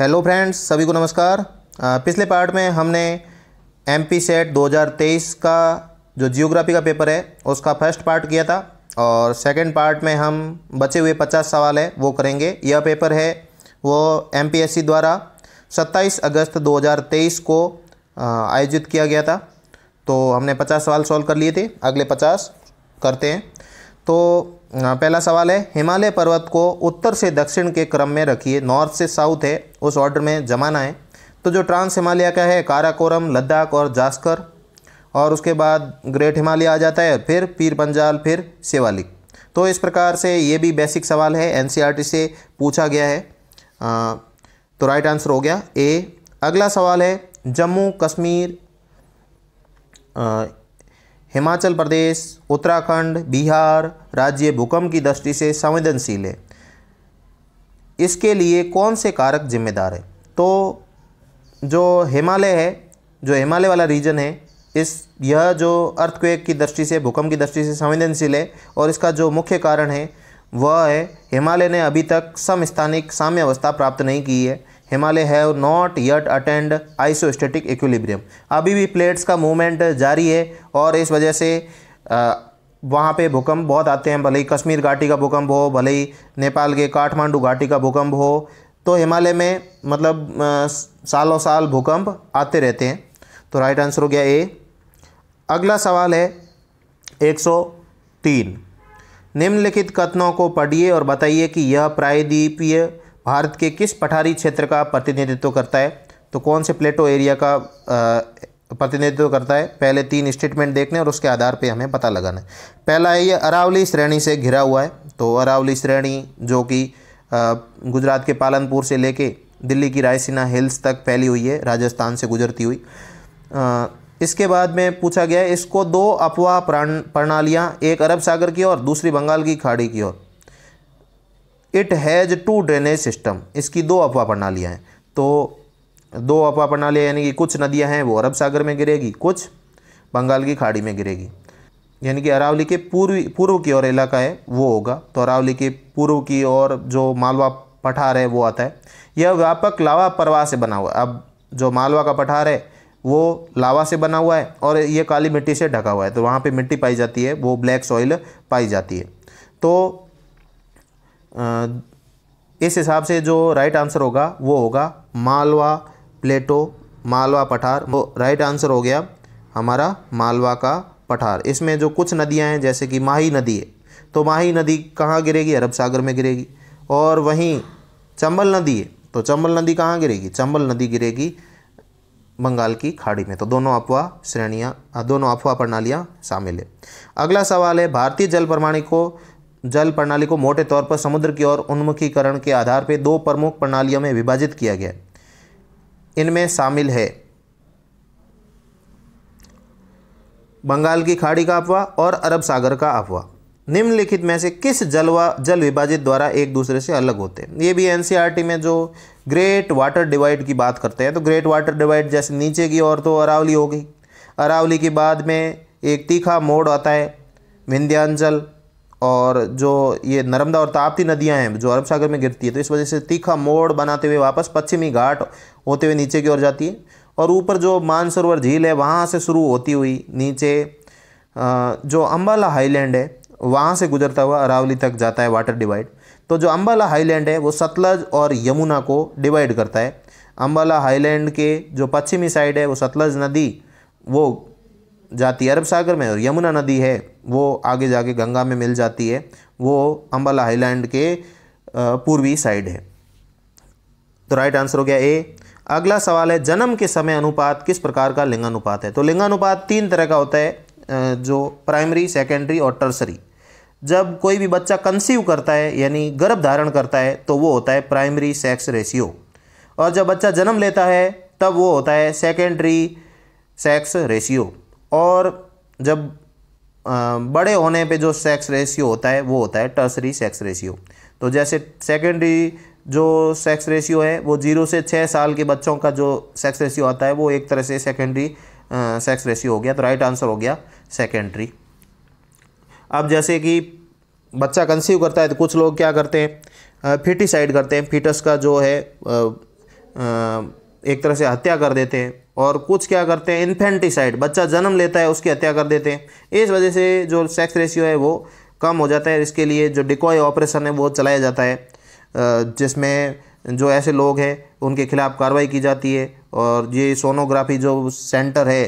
Hello friends सभी को नमस्कार पिछले पार्ट में हमने एम पी सेट 2023 का जो जियोग्राफी का पेपर है उसका फर्स्ट पार्ट किया था और सेकंड पार्ट में हम बचे हुए 50 सवाल है वो करेंगे यह पेपर है वो एमपीएससी द्वारा 27 अगस्त 2023 को आयोजित किया गया था तो हमने 50 सवाल सॉल्व कर लिए थे अगले 50 करते हैं तो हाँ, पहला सवाल है हिमालय पर्वत को उत्तर से दक्षिण के क्रम में रखिए नॉर्थ से साउथ है उस ऑर्डर में जमाना है तो जो ट्रांस हिमालय का है काराकोरम लद्दाख और जास्कर और उसके बाद ग्रेट हिमालय आ जाता है फिर पीर पंजाल फिर शिवालिक तो इस प्रकार से ये भी बेसिक सवाल है एन e से पूछा गया है आ, तो राइट आंसर हो गया ए अगला सवाल है जम्मू कश्मीर हिमाचल प्रदेश उत्तराखंड बिहार राज्य भूकंप की दृष्टि से संवेदनशील है इसके लिए कौन से कारक जिम्मेदार है तो जो हिमालय है जो हिमालय वाला रीजन है इस यह जो अर्थक्वेक की दृष्टि से भूकंप की दृष्टि से संवेदनशील है और इसका जो मुख्य कारण है वह है हिमालय ने अभी तक समस्थानिक साम्यावस्था प्राप्त नहीं की है Himalaya have not yet attend isostatic equilibrium अभी भी प्लेट्स का मूवमेंट जारी है और इस वजह से वहाँ पे भूकंप बहुत आते हैं भले ही कश्मीर घाटी का भूकंप हो भले ही नेपाल के काठमांडू घाटी का भूकंप हो तो हिमालय में मतलब आ, सालों साल भूकंप आते रहते हैं तो राइट आंसर हो गया ए अगला सवाल है 103 निम्नलिखित कथनों को पढ़िए और बताइए कि यह प्रायद्वीपीय भारत के किस पठारी क्षेत्र का प्रतिनिधित्व करता है तो कौन से प्लेटो एरिया का प्रतिनिधित्व करता है पहले तीन स्टेटमेंट देखने और उसके आधार पर हमें पता लगाना है पहला है ये अरावली श्रेणी से घिरा हुआ है तो अरावली श्रेणी जो कि गुजरात के पालनपुर से लेके दिल्ली की रायसीना हिल्स तक फैली हुई है राजस्थान से गुजरती हुई आ, इसके बाद में पूछा गया है इसको दो अफवाह प्रणालियाँ एक अरब सागर की ओर दूसरी बंगाल की खाड़ी की ओर it has two drainage system इसकी दो अफवाह प्रणालियाँ हैं तो दो अफवाह प्रणालियाँ यानी कि कुछ नदियाँ हैं वो अरब सागर में गिरेगी कुछ बंगाल की खाड़ी में गिरेगी यानी कि अरावली के पूर्वी पूर्व की ओर इलाका है वो होगा तो अरावली के पूर्व की ओर जो मालवा पठार है वो आता है यह व्यापक लावा प्रवाह से बना हुआ है अब जो मालवा का पठार है वो लावा से बना हुआ है और ये काली मिट्टी से ढका हुआ है तो वहाँ पे मिट्टी पाई जाती है वो ब्लैक सॉइल पाई जाती है तो इस हिसाब से जो राइट आंसर होगा वो होगा मालवा प्लेटो मालवा पठार वो राइट आंसर हो गया हमारा मालवा का पठार इसमें जो कुछ नदियां हैं जैसे कि माही नदी है तो माही नदी कहाँ गिरेगी अरब सागर में गिरेगी और वहीं चंबल नदी है तो चंबल नदी कहाँ गिरेगी चंबल नदी गिरेगी बंगाल की खाड़ी में तो दोनों अफवाह श्रेणियाँ दोनों अफवाह प्रणालियाँ शामिल है अगला सवाल है भारतीय जल प्रमाणी को जल प्रणाली को मोटे तौर पर समुद्र की ओर उन्मुखीकरण के आधार पर दो प्रमुख प्रणालियों में विभाजित किया गया इनमें शामिल है बंगाल की खाड़ी का अफवाह और अरब सागर का अफवाह निम्नलिखित में से किस जलवा जल विभाजित द्वारा एक दूसरे से अलग होते हैं ये भी एनसीईआरटी में जो ग्रेट वाटर डिवाइड की बात करते हैं तो ग्रेट वाटर डिवाइड जैसे नीचे की ओर तो अरावली हो गई अरावली के बाद में एक तीखा मोड़ आता है विंध्यांचल और जो ये नर्मदा और ताप्ती नदियां हैं जो अरब सागर में गिरती है तो इस वजह से तीखा मोड़ बनाते हुए वापस पश्चिमी घाट होते हुए नीचे की ओर जाती है और ऊपर जो मानसरोवर झील है वहाँ से शुरू होती हुई नीचे जो अम्बाला हाईलैंड है वहाँ से गुजरता हुआ अरावली तक जाता है वाटर डिवाइड तो जो अम्बाला हाईलैंड है वो सतलज और यमुना को डिवाइड करता है अम्बाला हाईलैंड के जो पश्चिमी साइड है वो सतलज नदी वो जाती है अरब सागर में और यमुना नदी है वो आगे जाके गंगा में मिल जाती है वो अम्बाला हाईलैंड के पूर्वी साइड है तो राइट आंसर हो गया ए अगला सवाल है जन्म के समय अनुपात किस प्रकार का लिंगानुपात है तो लिंगानुपात तीन तरह का होता है जो प्राइमरी सेकेंडरी और टर्सरी जब कोई भी बच्चा कंसीव करता है यानी गर्भ धारण करता है तो वो होता है प्राइमरी सेक्स रेशियो और जब बच्चा जन्म लेता है तब वो होता है सेकेंडरी सेक्स रेशियो और जब बड़े होने पे जो सेक्स रेशियो होता है वो होता है टर्सरी सेक्स रेशियो तो जैसे सेकेंडरी जो सेक्स रेशियो है वो जीरो से छः साल के बच्चों का जो सेक्स रेशियो आता है वो एक तरह से सेकेंडरी सेक्स रेशियो हो गया तो राइट आंसर हो गया सेकेंडरी अब जैसे कि बच्चा कंसीव करता है तो कुछ लोग क्या करते हैं फिटिसाइड करते हैं फिटस का जो है एक तरह से हत्या कर देते हैं और कुछ क्या करते हैं इन्फेंटिसाइड बच्चा जन्म लेता है उसकी हत्या कर देते हैं इस वजह से जो सेक्स रेशियो है वो कम हो जाता है इसके लिए जो डिकॉय ऑपरेशन है वो चलाया जाता है जिसमें जो ऐसे लोग हैं उनके खिलाफ़ कार्रवाई की जाती है और ये सोनोग्राफी जो सेंटर है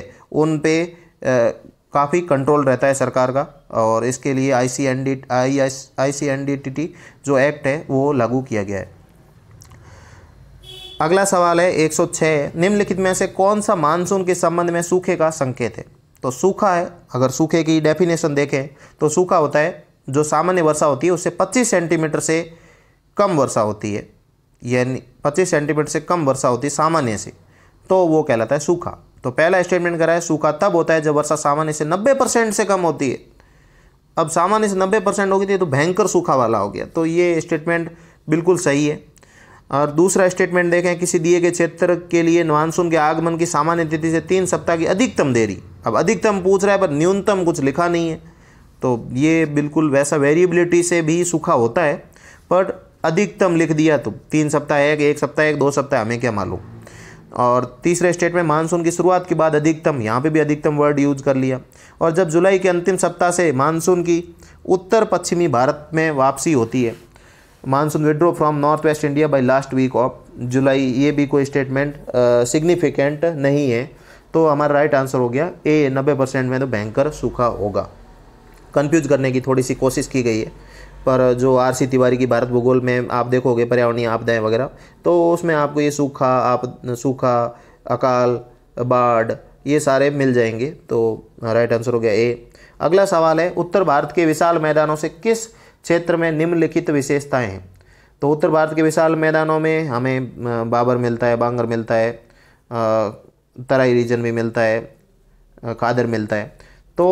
उन पे काफ़ी कंट्रोल रहता है सरकार का और इसके लिए I C N D I I C N D T T जो एक्ट है वो लागू किया गया है अगला सवाल है 106 निम्नलिखित में से कौन सा मानसून के संबंध में सूखे का संकेत है तो सूखा है अगर सूखे की डेफिनेशन देखें तो सूखा होता है जो सामान्य वर्षा होती है उससे 25 सेंटीमीटर से कम वर्षा होती है यानी 25 सेंटीमीटर से कम वर्षा होती है सामान्य से तो वो कहलाता है सूखा तो पहला स्टेटमेंट करा है सूखा तब होता है जब वर्षा सामान्य से नब्बे परसेंट से कम होती है अब सामान्य से नब्बे परसेंट थी तो, तो भयंकर सूखा वाला हो गया तो ये स्टेटमेंट बिल्कुल सही है और दूसरा स्टेटमेंट देखें किसी दिए गए क्षेत्र के लिए मानसून के आगमन की सामान्य तिथि से तीन सप्ताह की अधिकतम देरी अब अधिकतम पूछ रहा है पर न्यूनतम कुछ लिखा नहीं है तो ये बिल्कुल वैसा वेरिएबिलिटी से भी सूखा होता है पर अधिकतम लिख दिया तो तीन सप्ताह एक एक सप्ताह एक दो सप्ताह हमें क्या मालूम और तीसरे स्टेटमेंट मानसून की शुरुआत के बाद अधिकतम यहाँ पे भी अधिकतम वर्ड यूज कर लिया और जब जुलाई के अंतिम सप्ताह से मानसून की उत्तर पश्चिमी भारत में वापसी होती है monsoon withdraw from north west India by last week of July ये भी कोई स्टेटमेंट सिग्निफिकेंट नहीं है तो हमारा राइट आंसर हो गया ए नब्बे परसेंट में तो भयंकर सूखा होगा कन्फ्यूज करने की थोड़ी सी कोशिश की गई है पर जो आर सी तिवारी की भारत भूगोल में आप देखोगे पर्यावरणीय आपदाएँ वगैरह तो उसमें आपको ये सूखा आप सूखा अकाल बाढ़ ये सारे मिल जाएंगे तो राइट आंसर हो गया ए अगला सवाल है उत्तर भारत के विशाल मैदानों से किस क्षेत्र में निम्नलिखित विशेषताएँ हैं तो उत्तर भारत के विशाल मैदानों में हमें बाबर मिलता है बांगर मिलता है तराई रीजन भी मिलता है कादर मिलता है तो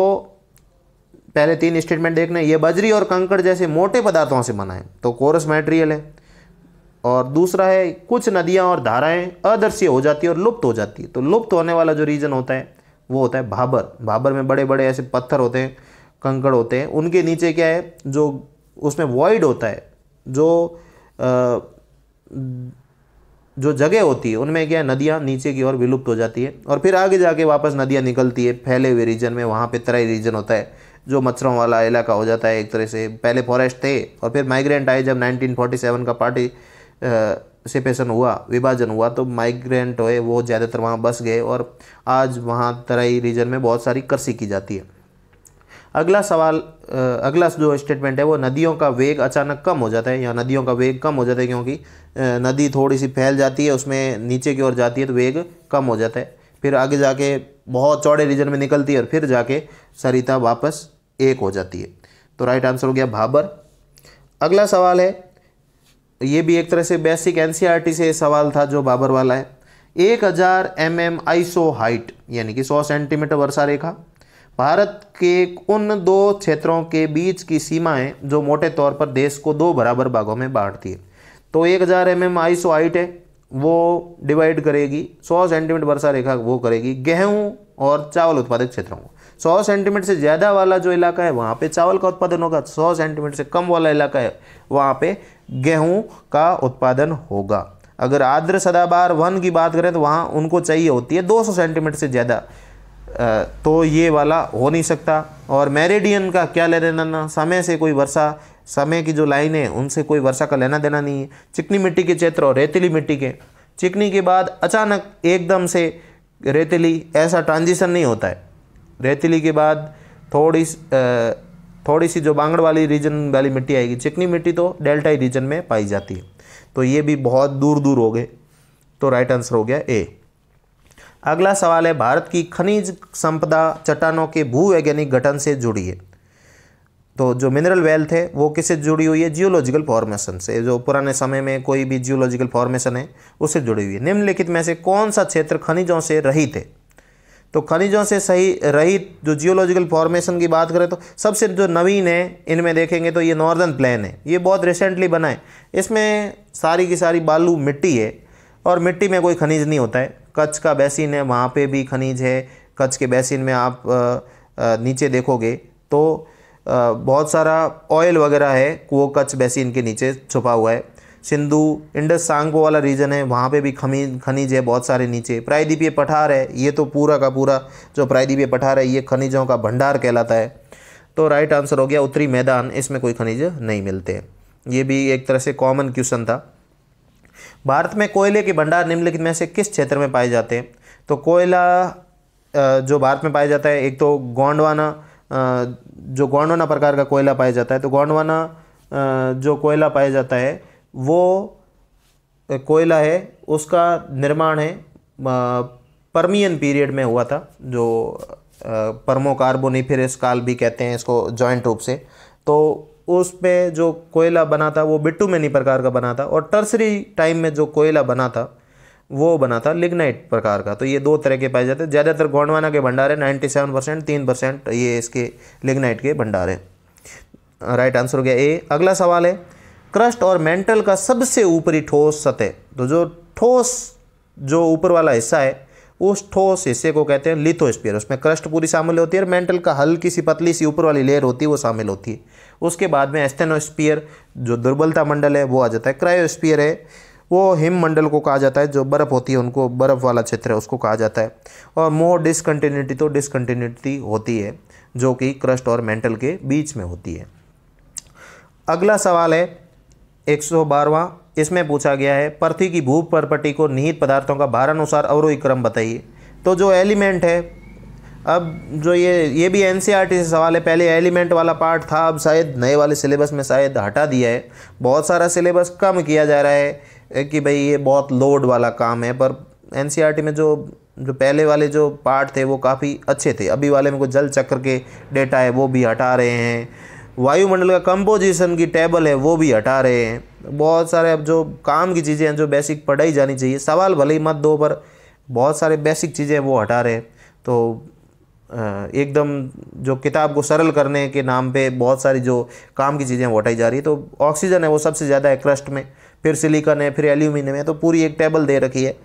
पहले तीन स्टेटमेंट देखने ये बजरी और कंकड़ जैसे मोटे पदार्थों से बना है तो कोरस मटेरियल है और दूसरा है कुछ नदियाँ और धाराएँ अदृश्य हो जाती है और लुप्त हो जाती है तो लुप्त होने वाला जो रीजन होता है वो होता है भाबर भाबर में बड़े बड़े ऐसे पत्थर होते हैं कंकड़ होते हैं उनके नीचे क्या है जो उसमें वॉइड होता है जो आ, जो जगह होती है उनमें क्या नदियाँ नीचे की ओर विलुप्त हो जाती है और फिर आगे जाके वापस नदियाँ निकलती है फैले हुए रीजन में वहाँ पे तराई रीजन होता है जो मच्छरों वाला इलाका हो जाता है एक तरह से पहले फॉरेस्ट थे और फिर माइग्रेंट आए जब 1947 का पार्टी सेपेशन हुआ विभाजन हुआ तो माइग्रेंट हुए वो ज़्यादातर वहाँ बस गए और आज वहाँ तराई रीजन में बहुत सारी कृषि की जाती है अगला सवाल अगला जो स्टेटमेंट है वो नदियों का वेग अचानक कम हो जाता है या नदियों का वेग कम हो जाता है क्योंकि नदी थोड़ी सी फैल जाती है उसमें नीचे की ओर जाती है तो वेग कम हो जाता है फिर आगे जाके बहुत चौड़े रीजन में निकलती है और फिर जाके सरिता वापस एक हो जाती है तो राइट आंसर हो गया भाबर अगला सवाल है ये भी एक तरह से बेसिक एन e से सवाल था जो बाबर वाला है एक हज़ार एम एम सो हाइट यानी कि सौ सेंटीमीटर वर्षा रेखा भारत के उन दो क्षेत्रों के बीच की सीमाएं जो मोटे तौर पर देश को दो बराबर भागों में बांटती है तो एक हज़ार एम एम आइस वाइट है वो डिवाइड करेगी सौ सेंटीमीटर वर्षा रेखा वो करेगी गेहूँ और चावल उत्पादक क्षेत्रों को सौ सेंटीमीटर से ज़्यादा वाला जो इलाका है वहाँ पे चावल का उत्पादन होगा सौ सेंटीमीटर से कम वाला इलाका है वहाँ पे गेहूँ का उत्पादन होगा अगर आर्द्र सदाबार वन की बात करें तो वहाँ उनको चाहिए होती है 200 सेंटीमीटर से ज़्यादा तो ये वाला हो नहीं सकता और मेरेडियन का क्या लेना देना समय से कोई वर्षा समय की जो लाइन है उनसे कोई वर्षा का लेना देना नहीं है चिकनी मिट्टी के क्षेत्र और रेतीली मिट्टी के चिकनी के बाद अचानक एकदम से रेतीली ऐसा ट्रांजिशन नहीं होता है रेतीली के बाद थोड़ी थोड़ी सी जो बांगड़ वाली रीजन वाली मिट्टी आएगी चिकनी मिट्टी तो डेल्टाई रीजन में पाई जाती है तो ये भी बहुत दूर दूर हो गए तो राइट आंसर हो गया ए अगला सवाल है भारत की खनिज संपदा चट्टानों के भूवैज्ञानिक गठन से जुड़ी है तो जो मिनरल वेल्थ है वो किससे जुड़ी हुई है जियोलॉजिकल फॉर्मेशन से जो पुराने समय में कोई भी जियोलॉजिकल फॉर्मेशन है उससे जुड़ी हुई है निम्नलिखित में से कौन सा क्षेत्र खनिजों से रहित है तो खनिजों से सही रहित जो जियोलॉजिकल फॉर्मेशन की बात करें तो सबसे जो नवीन है इनमें देखेंगे तो ये नॉर्दर्न प्लान है ये बहुत रिसेंटली बना है इसमें सारी की सारी बालू मिट्टी है और मिट्टी में कोई खनिज नहीं होता है कच्छ का बेसिन है वहाँ पे भी खनिज है कच्छ के बेसिन में आप नीचे देखोगे तो बहुत सारा ऑयल वगैरह है वो कच्छ बेसिन के नीचे छुपा हुआ है सिंधु इंडस सांगो वाला रीजन है वहाँ पे भी खमी खनिज है बहुत सारे नीचे प्रायद्वीपीय पठार है ये तो पूरा का पूरा जो प्रायद्वीपीय पठार है ये खनिजों का भंडार कहलाता है तो राइट आंसर हो गया उत्तरी मैदान इसमें कोई खनिज नहीं मिलते हैं ये भी एक तरह से कॉमन क्वेश्चन था भारत में कोयले के भंडार निम्नलिखित में से किस क्षेत्र में पाए जाते हैं तो कोयला जो भारत में पाया जाता है एक तो गोंडवाना जो गोंडवाना प्रकार का कोयला पाया जाता है तो गोंडवाना जो कोयला पाया जाता है वो कोयला है उसका निर्माण है परमियन पीरियड में हुआ था जो परमोकार्बोनिफेरस काल भी कहते हैं इसको जॉइंट रूप से तो उसमें जो कोयला बना था वो बिट्टू मैनी प्रकार का बना था और टर्सरी टाइम में जो कोयला बना था वो बना था लिग्नाइट प्रकार का तो ये दो तरह के पाए जाते हैं ज़्यादातर गोंडवाना के भंडार हैं नाइन्टी सेवन परसेंट तीन परसेंट ये इसके लिग्नाइट के भंडार हैं राइट आंसर हो गया ए अगला सवाल है क्रस्ट और मेंटल का सबसे ऊपरी ठोस सतह तो जो ठोस जो ऊपर वाला हिस्सा है उस ठोस हिस्से को कहते हैं लिथोस्पियर उसमें क्रस्ट पूरी शामिल होती है और मेंटल का हल्की सी पतली सी ऊपर वाली लेयर होती है वो शामिल होती है उसके बाद में एस्थेनोस्पियर जो दुर्बलता मंडल है वो आ जाता है क्रायोस्पियर है वो हिम मंडल को कहा जाता है जो बर्फ़ होती है उनको बर्फ़ वाला क्षेत्र है उसको कहा जाता है और मोर डिसकंटिन्यूटी तो डिसकंटिन्यूटी होती है जो कि क्रस्ट और मेंटल के बीच में होती है अगला सवाल है एक इसमें पूछा गया है पृथ्वी की भूप परपटी को निहित पदार्थों का भारानुसार अवरोही क्रम बताइए तो जो एलिमेंट है अब जो ये ये भी एन e से सवाल है पहले एलिमेंट वाला पार्ट था अब शायद नए वाले सिलेबस में शायद हटा दिया है बहुत सारा सिलेबस कम किया जा रहा है कि भाई ये बहुत लोड वाला काम है पर एन e में जो जो पहले वाले जो पार्ट थे वो काफ़ी अच्छे थे अभी वाले में कुछ जल चक्र के डेटा है वो भी हटा रहे हैं वायुमंडल का कंपोजिशन की टेबल है वो भी हटा रहे हैं बहुत सारे अब जो काम की चीज़ें हैं जो बेसिक पढ़ाई जानी चाहिए सवाल भले ही मत दो पर बहुत सारे बेसिक चीज़ें वो हटा रहे हैं तो एकदम जो किताब को सरल करने के नाम पे बहुत सारी जो काम की चीज़ें वो हटाई जा रही है तो ऑक्सीजन है वो सबसे ज़्यादा है क्रस्ट में फिर सिलिकन है फिर एल्यूमिनियम है तो पूरी एक टेबल दे रखी है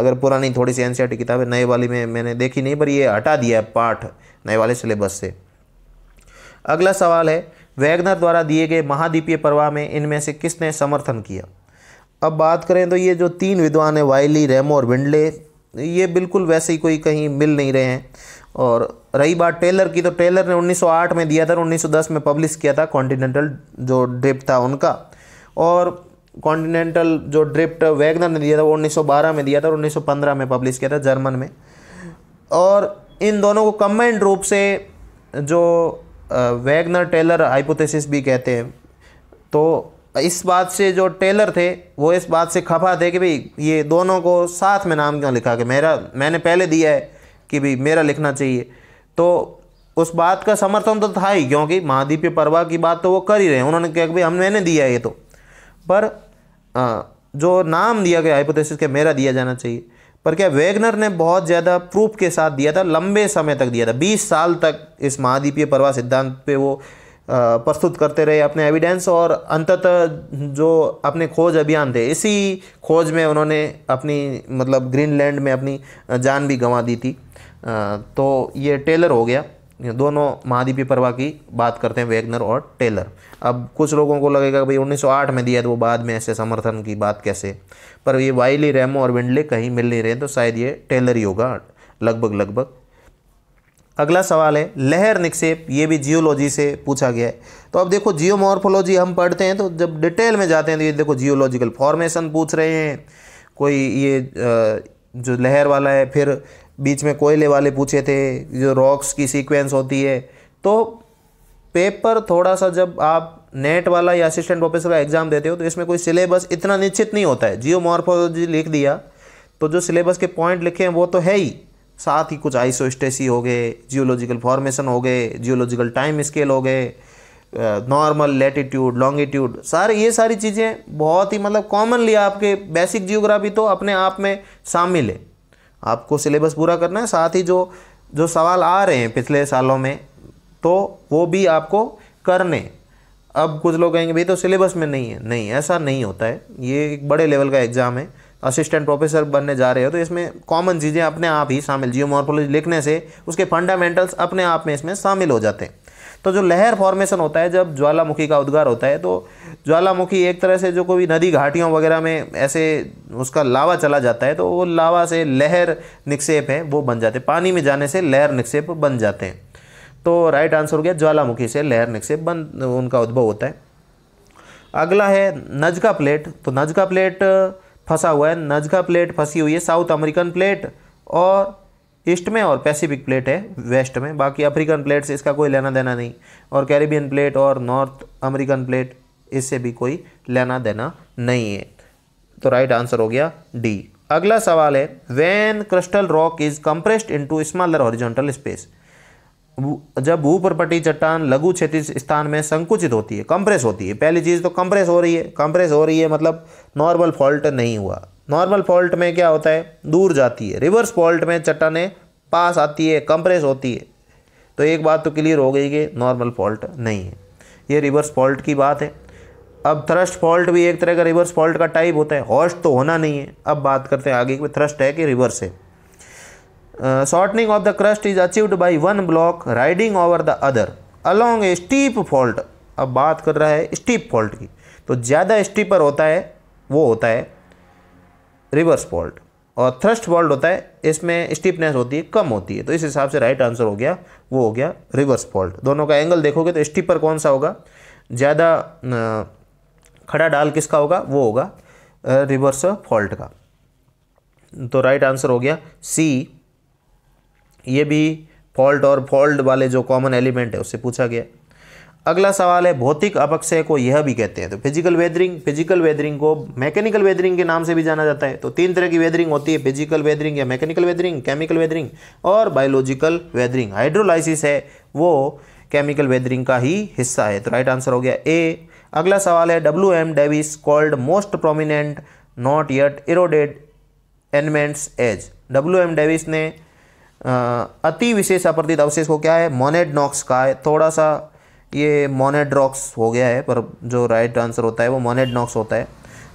अगर पुरानी थोड़ी सी एन किताब है नए वाली में मैंने देखी नहीं पर ये हटा दिया है पाठ नए वाले सिलेबस से अगला सवाल है वैगनर द्वारा दिए गए महाद्वीपीय प्रवाह में इनमें से किसने समर्थन किया अब बात करें तो ये जो तीन विद्वान हैं वाइली रेमो और विंडले ये बिल्कुल वैसे ही कोई कहीं मिल नहीं रहे हैं और रही बात टेलर की तो टेलर ने 1908 में दिया था और 1910 में पब्लिश किया था कॉन्टिनेंटल जो ड्रिप था उनका और कॉन्टिनेंटल जो ड्रिप्ट वैगनर ने दिया था वो 1912 में दिया था और 1915 में पब्लिश किया था जर्मन में और इन दोनों को कम्बाइंड रूप से जो वैगनर टेलर हाइपोथेसिस भी कहते हैं तो इस बात से जो टेलर थे वो इस बात से खफा थे कि भाई ये दोनों को साथ में नाम क्यों लिखा कि मेरा मैंने पहले दिया है कि भाई मेरा लिखना चाहिए तो उस बात का समर्थन तो था ही क्योंकि महाद्वीप परवा की बात तो वो कर ही रहे हैं उन्होंने कहा कि भाई हम मैंने दिया ये तो पर आ, जो नाम दिया गया हाइपोथेसिस के मेरा दिया जाना चाहिए पर क्या वेगनर ने बहुत ज़्यादा प्रूफ के साथ दिया था लंबे समय तक दिया था 20 साल तक इस महाद्वीपीय प्रवाह सिद्धांत पे वो प्रस्तुत करते रहे अपने एविडेंस और अंततः जो अपने खोज अभियान थे इसी खोज में उन्होंने अपनी मतलब ग्रीनलैंड में अपनी जान भी गंवा दी थी तो ये टेलर हो गया दोनों महाद्वीपीय प्रवाह की बात करते हैं वैगनर और टेलर अब कुछ लोगों को लगेगा भाई 1908 में दिया तो वो बाद में ऐसे समर्थन की बात कैसे पर ये वाइली रेमो और विंडले कहीं मिल नहीं रहे तो शायद ये टेलर ही होगा लगभग लगभग अगला सवाल है लहर निक्षेप ये भी जियोलॉजी से पूछा गया है तो अब देखो जियोमॉर्फोलॉजी हम पढ़ते हैं तो जब डिटेल में जाते हैं तो ये देखो जियोलॉजिकल फॉर्मेशन पूछ रहे हैं कोई ये जो लहर वाला है फिर बीच में कोयले वाले पूछे थे जो रॉक्स की सीक्वेंस होती है तो पेपर थोड़ा सा जब आप नेट वाला या असिस्टेंट प्रोफेसर का एग्ज़ाम देते हो तो इसमें कोई सिलेबस इतना निश्चित नहीं होता है मॉर्फोलॉजी लिख दिया तो जो सिलेबस के पॉइंट लिखे हैं वो तो है ही साथ ही कुछ आइसोस्टेसी हो गए जियोलॉजिकल फॉर्मेशन हो गए जियोलॉजिकल टाइम स्केल हो गए नॉर्मल लेटिट्यूड लॉन्गिट्यूड सारे ये सारी चीज़ें बहुत ही मतलब कॉमनली आपके बेसिक जियोग्राफी तो अपने आप में शामिल है आपको सिलेबस पूरा करना है साथ ही जो जो सवाल आ रहे हैं पिछले सालों में तो वो भी आपको करने अब कुछ लोग कहेंगे भाई तो सिलेबस में नहीं है नहीं ऐसा नहीं होता है ये एक बड़े लेवल का एग्ज़ाम है असिस्टेंट प्रोफेसर बनने जा रहे हो तो इसमें कॉमन चीज़ें अपने आप ही शामिल जियोमॉर्फोलॉजी लिखने से उसके फंडामेंटल्स अपने आप में इसमें शामिल हो जाते हैं तो जो लहर फॉर्मेशन होता है जब ज्वालामुखी का उद्गार होता है तो ज्वालामुखी एक तरह से जो कोई नदी घाटियों वगैरह में ऐसे उसका लावा चला जाता है तो वो लावा से लहर निक्षेप है वो बन जाते हैं पानी में जाने से लहर निक्षेप बन जाते हैं तो राइट आंसर हो गया ज्वालामुखी से लहर निक्षेप बन उनका उद्भव होता है अगला है नजका प्लेट तो नजका प्लेट फंसा हुआ है नजका प्लेट फंसी हुई है साउथ अमेरिकन प्लेट और ईस्ट में और पैसिफिक प्लेट है वेस्ट में बाकी अफ्रीकन प्लेट से इसका कोई लेना देना नहीं और कैरिबियन प्लेट और नॉर्थ अमेरिकन प्लेट इससे भी कोई लेना देना नहीं है तो राइट आंसर हो गया डी अगला सवाल है when crustal rock is compressed into smaller horizontal space जब पट्टी चट्टान लघु क्षेत्रीय स्थान में संकुचित होती है कंप्रेस होती है पहली चीज़ तो कंप्रेस हो रही है कंप्रेस हो रही है मतलब नॉर्मल फॉल्ट नहीं हुआ नॉर्मल फॉल्ट में क्या होता है दूर जाती है रिवर्स फॉल्ट में चट्टाने पास आती है कंप्रेस होती है तो एक बात तो क्लियर हो गई कि नॉर्मल फॉल्ट नहीं है ये रिवर्स फॉल्ट की बात है अब थ्रस्ट फॉल्ट भी एक तरह का रिवर्स फॉल्ट का टाइप होता है हॉस्ट तो होना नहीं है अब बात करते हैं आगे कि थ्रस्ट है कि रिवर्स है shortening of the crust is achieved by one block riding over the other along a steep fault अब बात कर रहा है स्टीप फॉल्ट की तो ज़्यादा स्टीपर होता है वो होता है रिवर्स फॉल्ट और थ्रस्ट फॉल्ट होता है इसमें स्टिपनेस होती है कम होती है तो इस हिसाब से राइट आंसर हो गया वो हो गया रिवर्स फॉल्ट दोनों का एंगल देखोगे तो स्टिपर कौन सा होगा ज़्यादा खड़ा डाल किसका होगा वो होगा रिवर्स फॉल्ट का तो राइट आंसर हो गया सी ये भी फॉल्ट और फॉल्ट वाले जो कॉमन एलिमेंट है उससे पूछा गया अगला सवाल है भौतिक अपक्षय को यह भी कहते हैं तो फिजिकल वेदरिंग फिजिकल वेदरिंग को मैकेनिकल वेदरिंग के नाम से भी जाना जाता है तो तीन तरह की वेदरिंग होती है फिजिकल वेदरिंग या मैकेनिकल वेदरिंग केमिकल वेदरिंग और बायोलॉजिकल वेदरिंग हाइड्रोलाइसिस है वो केमिकल वेदरिंग का ही हिस्सा है तो राइट आंसर हो गया ए अगला सवाल है W M Davis called most prominent not yet eroded remnants as W M Davis ने अति विशेष अपर्दित अवशेष को क्या है मोनेड नॉक्स का है थोड़ा सा ये मोनेड्रॉक्स हो गया है पर जो राइट आंसर होता है वो मोनेडनॉक्स होता है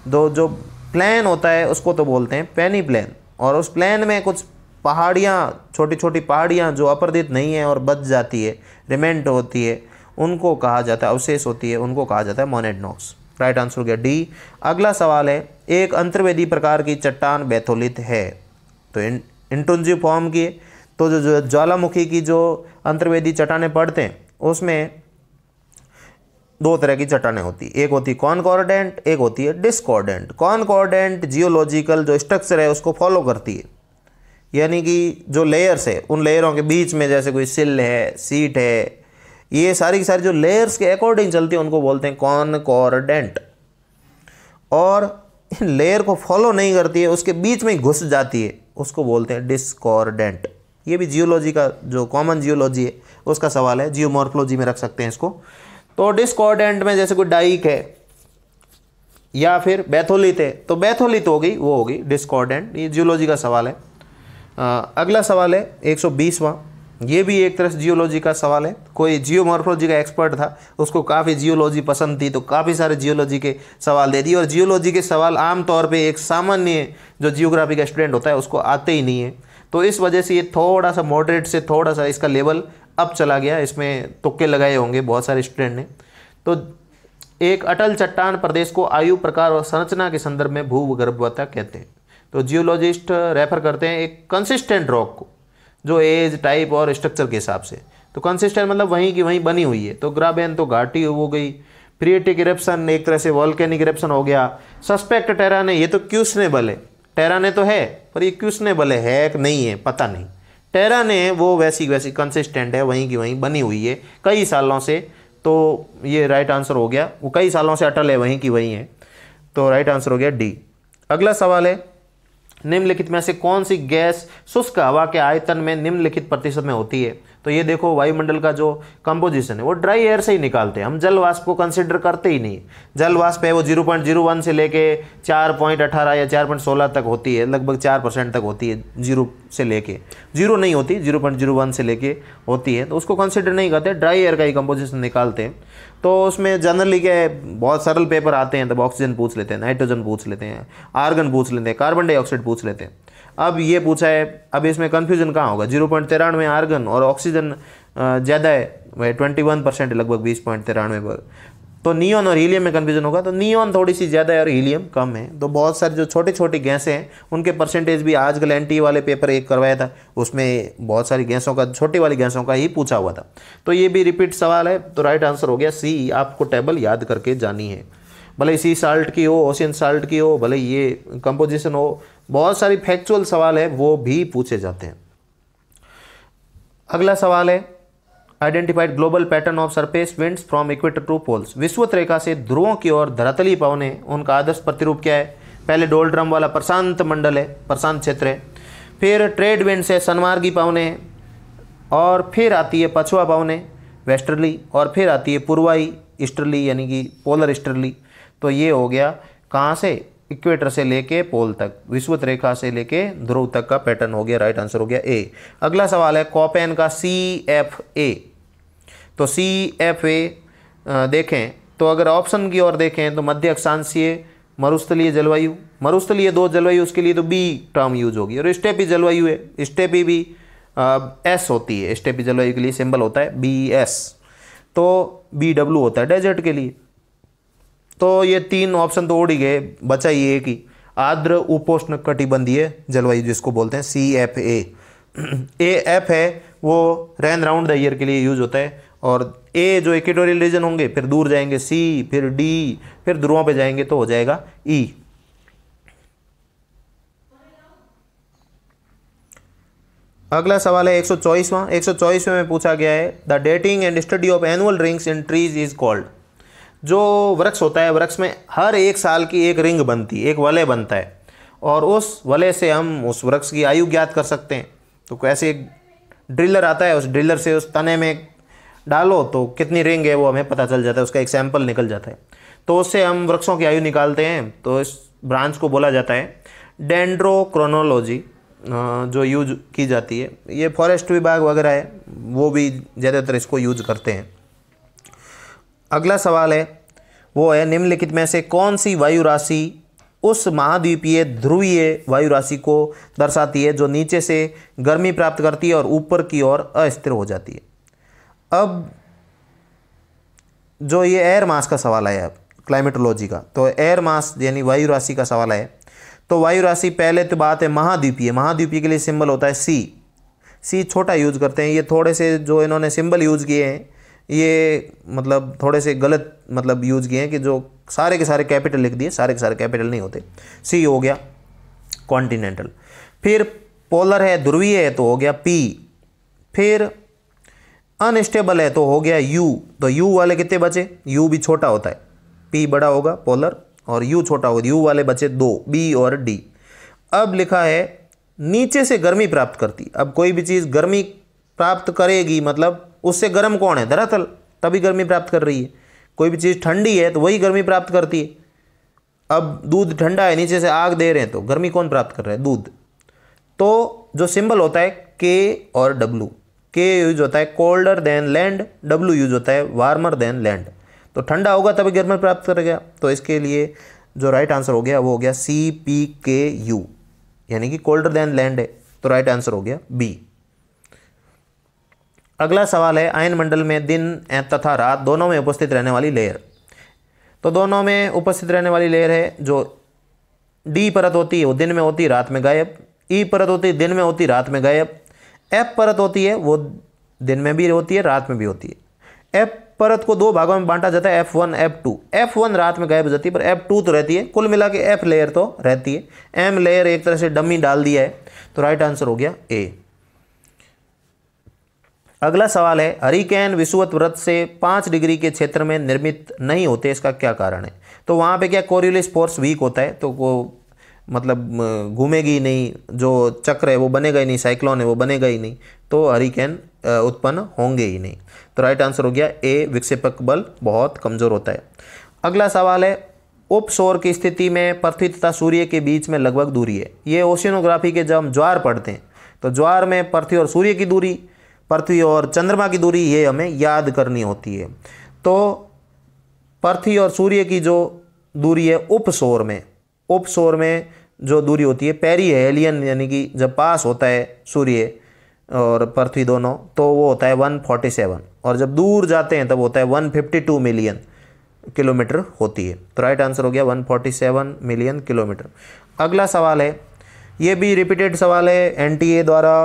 दो तो जो प्लान होता है उसको तो बोलते हैं पेनी प्लान और उस प्लान में कुछ पहाड़ियाँ छोटी छोटी पहाड़ियाँ जो अपरदित नहीं है और बच जाती है रिमेंट होती है उनको कहा जाता है अवशेष होती है उनको कहा जाता है मोनेडनॉक्स राइट आंसर हो गया डी अगला सवाल है एक अंतर्वेदी प्रकार की चट्टान बैथोलित है तो इन फॉर्म की तो जो ज्वालामुखी की जो अंतर्वेदी चट्टाने पड़ते हैं उसमें दो तरह की चट्टाने होती है एक होती है कॉनकॉर्डेंट एक होती है डिस्कॉर्डेंट कॉनकॉर्डेंट जियोलॉजिकल जो स्ट्रक्चर है उसको फॉलो करती है यानी कि जो लेयर्स है उन लेयरों के बीच में जैसे कोई सिल है सीट है ये सारी की सारी जो लेयर्स के अकॉर्डिंग चलती है उनको बोलते हैं कॉनकॉर्डेंट और लेयर को फॉलो नहीं करती है उसके बीच में घुस जाती है उसको बोलते हैं डिसकॉर्डेंट ये भी जियोलॉजी का जो कॉमन जियोलॉजी है उसका सवाल है जियोमॉर्फोलॉजी में रख सकते हैं इसको तो डिस्कॉर्डेंट में जैसे कोई डाइक है या फिर बैथोलित है तो बैथोलित हो गई वो होगी डिस्कॉर्डेंट ये जियोलॉजी का सवाल है आ, अगला सवाल है एक सौ ये भी एक तरह से जियोलॉजी का सवाल है कोई जियोमॉर्फोलॉजी का एक्सपर्ट था उसको काफ़ी जियोलॉजी पसंद थी तो काफ़ी सारे जियोलॉजी के सवाल दे दिए और जियोलॉजी के सवाल आमतौर पे एक सामान्य जो जियोग्राफी का स्टूडेंट होता है उसको आते ही नहीं है तो इस वजह से ये थोड़ा सा मॉडरेट से थोड़ा सा इसका लेवल अब चला गया इसमें तुक्के लगाए होंगे बहुत सारे स्टूडेंट ने तो एक अटल चट्टान प्रदेश को आयु प्रकार और संरचना के संदर्भ में भूगर्भवता कहते हैं तो जियोलॉजिस्ट रेफर करते हैं एक कंसिस्टेंट रॉक को जो एज टाइप और स्ट्रक्चर के हिसाब से तो कंसिस्टेंट मतलब वहीं की वहीं बनी हुई है तो ग्राबेन तो घाटी हो गई प्रियटिक इरेप्शन एक तरह से वॉल्केनिक इरेप्शन हो गया सस्पेक्ट टेरा ने ये तो क्यूसनेबल है टेरा ने तो है पर ये क्यूसनेबल है कि नहीं है पता नहीं टेरान है वो वैसी वैसी कंसिस्टेंट है वहीं की वहीं बनी हुई है कई सालों से तो ये राइट आंसर हो गया वो कई सालों से अटल है वहीं की वहीं है तो राइट आंसर हो गया डी अगला सवाल है निम्नलिखित में से कौन सी गैस शुष्क हवा के आयतन में निम्नलिखित प्रतिशत में होती है तो ये देखो वायुमंडल का जो कंपोजिशन है वो ड्राई एयर से ही निकालते हैं हम जलवाष्प को कंसिडर करते ही नहीं जलवाष्प है वो जीरो पॉइंट जीरो वन से लेके चार पॉइंट अठारह या चार पॉइंट सोलह तक होती है लगभग चार परसेंट तक होती है जीरो से लेके जीरो नहीं होती जीरो पॉइंट जीरो वन से लेके होती है तो उसको कंसिडर नहीं करते ड्राई एयर का ही कंपोजिशन निकालते हैं तो उसमें जनरली क्या है बहुत सरल पेपर आते हैं तब तो ऑक्सीजन पूछ लेते हैं नाइट्रोजन पूछ लेते हैं आर्गन पूछ लेते हैं कार्बन डाइऑक्साइड पूछ लेते हैं अब ये पूछा है अब इसमें कन्फ्यूजन कहाँ होगा जीरो पॉइंट तिरानवे आर्गन और ऑक्सीजन ज़्यादा है वह ट्वेंटी वन परसेंट लगभग बीस पॉइंट तिरानवे पर तो नियोन और हीलियम में कन्फ्यूजन होगा तो नियोन थोड़ी सी ज़्यादा है और हीलियम कम है तो बहुत सारे जो छोटे छोटे गैसें हैं उनके परसेंटेज भी आजकल एन वाले पेपर एक करवाया था उसमें बहुत सारी गैसों का छोटी वाली गैसों का ही पूछा हुआ था तो ये भी रिपीट सवाल है तो राइट आंसर हो गया सी आपको टेबल याद करके जानी है भले सी साल्ट की हो ओशियन साल्ट की हो भले ये कंपोजिशन हो बहुत सारी फैक्चुअल सवाल है वो भी पूछे जाते हैं अगला सवाल है identified global pattern of surface winds from equator to poles विश्व रेखा से ध्रुवों की ओर धरातली पवन है उनका आदर्श प्रतिरूप क्या है पहले डोलड्रम वाला प्रशांत मंडल है प्रशांत क्षेत्र है फिर ट्रेड विंड्स है सनमार्गी पवने और फिर आती है पछुआ पवने वेस्टर्ली और फिर आती है पूर्वाई ईस्टर्ली यानी कि पोलर ईस्टर्ली तो ये हो गया कहाँ से इक्वेटर से लेके पोल तक विश्वत रेखा से लेके ध्रुव तक का पैटर्न हो गया राइट आंसर हो गया ए अगला सवाल है कॉपेन का सी एफ ए तो सी एफ ए देखें तो अगर ऑप्शन की ओर देखें तो मध्य अक्षांशीय मरुस्थलीय जलवायु मरुस्थलीय दो जलवायु उसके लिए तो बी टर्म यूज होगी और स्टेपी जलवायु है स्टेपी भी एस होती है स्टेपी जलवायु के लिए सिंबल होता है बी एस तो बी डब्ल्यू होता है डेजर्ट के लिए तो ये तीन ऑप्शन तो उड़ ही गए बचा ये एक ही आर्द्र उपोष्ण कटिबंधीय जलवायु जिसको बोलते हैं C F A A F है वो रैन राउंड द ईयर के लिए यूज होता है और ए जो इक्वेटोरियल रीजन होंगे फिर दूर जाएंगे सी फिर डी फिर ध्रुवों पे जाएंगे तो हो जाएगा ई e. अगला सवाल है एक सौ चौबीसवां एक सौ चौबीसवें में पूछा गया है the dating and study of annual rings in trees is called जो वृक्ष होता है वृक्ष में हर एक साल की एक रिंग बनती है एक वलय बनता है और उस वलय से हम उस वृक्ष की आयु ज्ञात कर सकते हैं तो कैसे एक ड्रिलर आता है उस ड्रिलर से उस तने में डालो तो कितनी रिंग है वो हमें पता चल जाता है उसका एक सैम्पल निकल जाता है तो उससे हम वृक्षों की आयु निकालते हैं तो इस ब्रांच को बोला जाता है डेंड्रोक्रोनोलॉजी जो यूज की जाती है ये फॉरेस्ट विभाग वगैरह है वो भी ज़्यादातर इसको यूज करते हैं अगला सवाल है वो है निम्नलिखित में से कौन सी वायु राशि उस महाद्वीपीय ध्रुवीय वायु राशि को दर्शाती है जो नीचे से गर्मी प्राप्त करती है और ऊपर की ओर अस्थिर हो जाती है अब जो ये एयर मास का सवाल आया क्लाइमेटोलॉजी का तो एयर मास यानी वायु राशि का सवाल है तो वायु राशि पहले तो बात है महाद्वीपीय महाद्वीपीय के लिए सिंबल होता है सी सी छोटा यूज करते हैं ये थोड़े से जो इन्होंने सिंबल यूज किए हैं ये मतलब थोड़े से गलत मतलब यूज किए हैं कि जो सारे के सारे कैपिटल लिख दिए सारे के सारे कैपिटल नहीं होते सी हो गया कॉन्टिनेंटल फिर पोलर है ध्रुवीय है तो हो गया पी फिर अनस्टेबल है तो हो गया यू तो यू वाले कितने बचे यू भी छोटा होता है पी बड़ा होगा पोलर और यू छोटा होगा यू वाले बचे दो बी और डी अब लिखा है नीचे से गर्मी प्राप्त करती अब कोई भी चीज़ गर्मी प्राप्त करेगी मतलब उससे गर्म कौन है धरातल तभी गर्मी प्राप्त कर रही है कोई भी चीज़ ठंडी है तो वही गर्मी प्राप्त करती है अब दूध ठंडा है नीचे से आग दे रहे हैं तो गर्मी कौन प्राप्त कर रहा है दूध तो जो सिंबल होता है के और डब्लू के यूज होता है colder than land W use होता है वार्मर देन लैंड तो ठंडा होगा तभी गर्मी प्राप्त कर गया तो इसके लिए जो राइट आंसर हो गया वो हो गया सी पी के यू यानी कि कोल्डर देन लैंड है तो राइट आंसर हो गया बी अगला सवाल है आयन मंडल में दिन तथा रात दोनों में उपस्थित रहने वाली लेयर तो दोनों में उपस्थित रहने वाली लेयर है जो डी परत होती है वो दिन में होती रात में गायब ई परत होती दिन में होती रात में गायब एफ परत होती है वो दिन में भी होती है रात में भी होती है एफ परत को दो भागों में बांटा जाता है F one F two F one रात में गायब हो जाती है पर एफ टू तो रहती है कुल मिला के एफ लेयर तो रहती है एम लेयर एक तरह से डमी डाल दिया है तो राइट आंसर हो गया ए अगला सवाल है हरिकैन विषुवत व्रत से पाँच डिग्री के क्षेत्र में निर्मित नहीं होते इसका क्या कारण है तो वहाँ पे क्या कोरियलिस फोर्स वीक होता है तो वो मतलब घूमेगी नहीं जो चक्र है वो बनेगा ही नहीं साइक्लोन है वो बनेगा ही नहीं तो हरिकेन उत्पन्न होंगे ही नहीं तो राइट आंसर हो गया ए विक्षेपक बल बहुत कमज़ोर होता है अगला सवाल है उपशोर की स्थिति में पृथ्वी तथा सूर्य के बीच में लगभग दूरी है ये ओशियनोग्राफी के जब हम ज्वार पढ़ते हैं तो ज्वार में पृथ्वी और सूर्य की दूरी पृथ्वी और चंद्रमा की दूरी ये हमें याद करनी होती है तो पृथ्वी और सूर्य की जो दूरी है उपसौर में उपसौर में जो दूरी होती है पैरी एलियन यानी कि जब पास होता है सूर्य और पृथ्वी दोनों तो वो होता है 147 और जब दूर जाते हैं तब होता है 152 मिलियन किलोमीटर होती है तो राइट आंसर हो गया 147 मिलियन किलोमीटर अगला सवाल है ये भी रिपीटेड सवाल है एनटीए द्वारा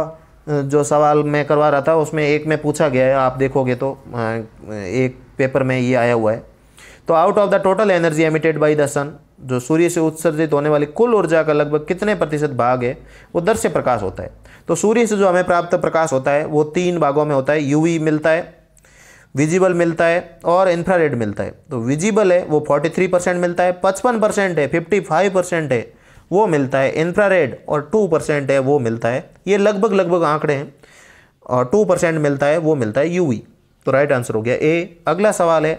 जो सवाल मैं करवा रहा था उसमें एक में पूछा गया है आप देखोगे तो एक पेपर में ये आया हुआ है तो out of the total energy emitted by the sun जो सूर्य से उत्सर्जित होने वाली कुल ऊर्जा का लगभग कितने प्रतिशत भाग है वो दृश्य प्रकाश होता है तो सूर्य से जो हमें प्राप्त प्रकाश होता है वो तीन भागों में होता है यूवी मिलता है विजिबल मिलता है और इंफ्रारेड मिलता है तो विजिबल है वो 43 परसेंट मिलता है 55 परसेंट है 55 परसेंट है वो मिलता है इंफ्रारेड और टू परसेंट है वो मिलता है ये लगभग लगभग आंकड़े हैं और टू परसेंट मिलता है वो मिलता है यूवी तो राइट आंसर हो गया ए अगला सवाल है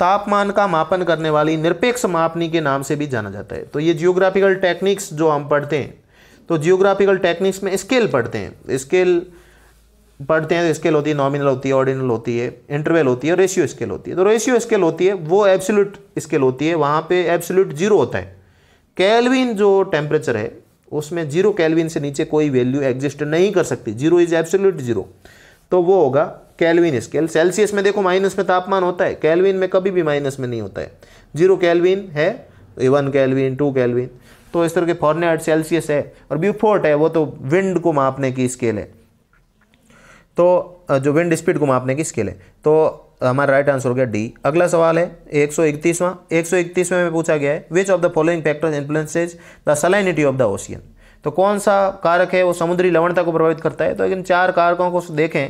तापमान का मापन करने वाली निरपेक्ष मापनी के नाम से भी जाना जाता है तो ये जियोग्राफिकल टेक्निक्स जो हम पढ़ते हैं तो जियोग्राफिकल टेक्निक्स में स्केल पढ़ते हैं स्केल पढ़ते हैं तो स्केल होती है नॉमिनल होती है ऑर्डिनल होती है इंटरवल होती है रेशियो स्केल होती है तो रेशियो स्केल होती है वो एब्सोल्यूट स्केल होती है वहाँ पे एब्सोल्यूट जीरो होता है कैलविन जो टेम्परेचर है उसमें जीरो कैलविन से नीचे कोई वैल्यू एग्जिस्ट नहीं कर सकती जीरो इज एब्सोल्यूट जीरो तो वो होगा कैलविन स्केल सेल्सियस में देखो माइनस में तापमान होता है कैलविन में कभी भी माइनस में नहीं होता है जीरो कैलविन है वन कैलविन टू कैलविन तो इस तरह के आर्ट सेल्सियस है और ब्यूफोर्ट है वो तो विंड को मापने की स्केल है तो जो विंड स्पीड को मापने की स्केल है तो हमारा राइट आंसर हो गया डी अगला सवाल है एक सौ इकतीसवां एक सौ इकतीसवें में पूछा गया है which of the following factors influences the salinity of the ocean तो कौन सा कारक है वो समुद्री लवणता को प्रभावित करता है तो इन चार कारकों को देखें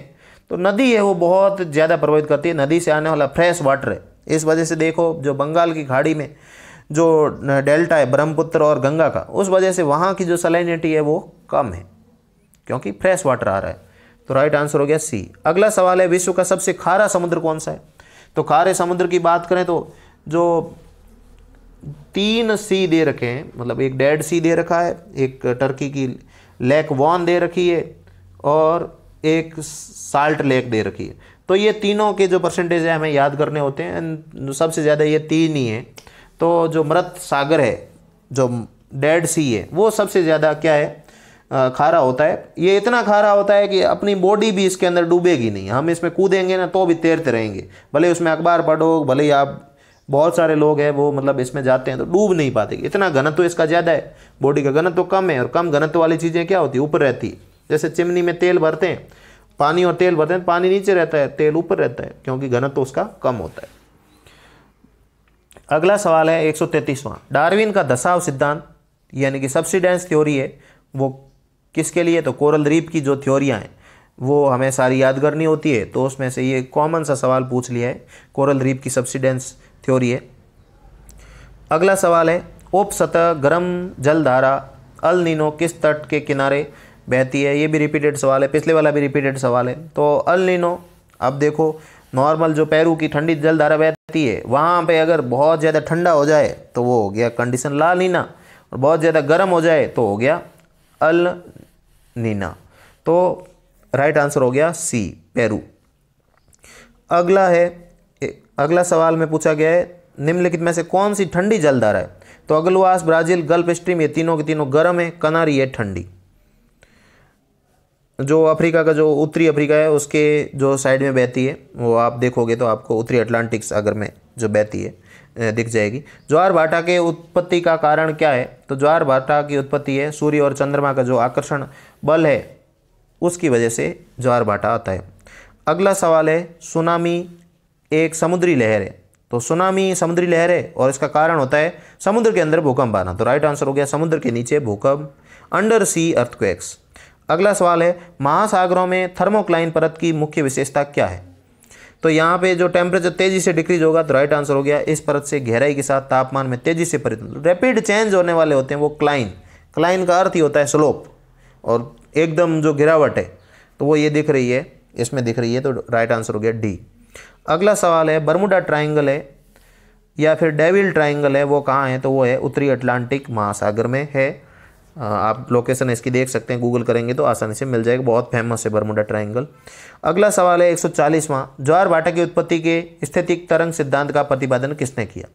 तो नदी है वो बहुत ज़्यादा प्रभावित करती है नदी से आने वाला फ्रेश वाटर है इस वजह से देखो जो बंगाल की खाड़ी में जो डेल्टा है ब्रह्मपुत्र और गंगा का उस वजह से वहाँ की जो सलाइनिटी है वो कम है क्योंकि फ्रेश वाटर आ रहा है तो राइट आंसर हो गया सी अगला सवाल है विश्व का सबसे खारा समुद्र कौन सा है तो खारे समुद्र की बात करें तो जो तीन सी दे रखे हैं मतलब एक डेड सी दे रखा है एक टर्की की लेक वॉन दे रखी है और एक साल्ट लेक दे रखी है तो ये तीनों के जो परसेंटेज है हमें याद करने होते हैं एंड सबसे ज़्यादा ये तीन ही हैं तो जो मृत सागर है जो डेड सी है वो सबसे ज़्यादा क्या है खारा होता है ये इतना खारा होता है कि अपनी बॉडी भी इसके अंदर डूबेगी नहीं हम इसमें कूदेंगे ना तो भी तैरते रहेंगे भले उसमें अखबार पढ़ो भले ही आप बहुत सारे लोग हैं वो मतलब इसमें जाते हैं तो डूब नहीं पाते इतना घनत्व तो इसका ज़्यादा है बॉडी का घनत्व तो कम है और कम घनत्व तो वाली चीज़ें क्या होती है ऊपर रहती है जैसे चिमनी में तेल भरते हैं पानी और तेल भरते हैं तो पानी नीचे रहता है तेल ऊपर रहता है क्योंकि घनत्व तो उसका कम होता है अगला सवाल है एक सौ डार्विन का दशाव सिद्धांत यानी कि सब्सिडेंस थ्योरी है वो किसके लिए तो कोरल रीप की जो थ्योरियाँ हैं वो हमें सारी याद करनी होती है तो उसमें से ये कॉमन सा सवाल पूछ लिया है कोरल रीप की सब्सिडेंस थ्योरी है अगला सवाल है उप सतह गर्म जलधारा अल नीनो किस तट के किनारे बहती है ये भी रिपीटेड सवाल है पिछले वाला भी रिपीटेड सवाल है तो अल नीनो अब देखो नॉर्मल जो पैरू की ठंडी जलधारा बहती है वहाँ पे अगर बहुत ज़्यादा ठंडा हो जाए तो वो हो गया कंडीशन ला नीना और बहुत ज़्यादा गर्म हो जाए तो हो गया अल नीना तो राइट आंसर हो गया सी पेरू अगला है अगला सवाल में पूछा गया है निम्नलिखित में से कौन सी ठंडी जलधारा है तो अगलवास ब्राज़ील गल्फ स्ट्रीम ये तीनों के तीनों गर्म है कनारी है ठंडी जो अफ्रीका का जो उत्तरी अफ्रीका है उसके जो साइड में बहती है वो आप देखोगे तो आपको उत्तरी अटलांटिक्स अगर में जो बहती है दिख जाएगी ज्वार भाटा के उत्पत्ति का कारण क्या है तो ज्वार भाटा की उत्पत्ति है सूर्य और चंद्रमा का जो आकर्षण बल है उसकी वजह से ज्वार भाटा आता है अगला सवाल है सुनामी एक समुद्री लहर है तो सुनामी समुद्री लहर है और इसका कारण होता है समुद्र के अंदर भूकंप आना तो राइट आंसर हो गया समुद्र के नीचे भूकंप अंडर सी अर्थक्वेक्स अगला सवाल है महासागरों में थर्मोक्लाइन परत की मुख्य विशेषता क्या है तो यहाँ पे जो टेम्परेचर तेजी से डिक्रीज होगा तो राइट आंसर हो गया इस परत से गहराई के साथ तापमान में तेजी से परिवर्तन रैपिड चेंज होने वाले होते हैं वो क्लाइन क्लाइन का अर्थ ही होता है स्लोप और एकदम जो गिरावट है तो वो ये दिख रही है इसमें दिख रही है तो राइट आंसर हो गया डी अगला सवाल है बर्मुडा ट्राइंगल है या फिर डेविल ट्राइंगल है वो कहाँ है तो वो है उत्तरी अटलांटिक महासागर में है आप लोकेशन इसकी देख सकते हैं गूगल करेंगे तो आसानी से मिल जाएगा बहुत फेमस है बरमुडा ट्राइंगल अगला सवाल है एक 140वां ज्वार भाटा की उत्पत्ति के स्थितिक तरंग सिद्धांत का प्रतिपादन किसने किया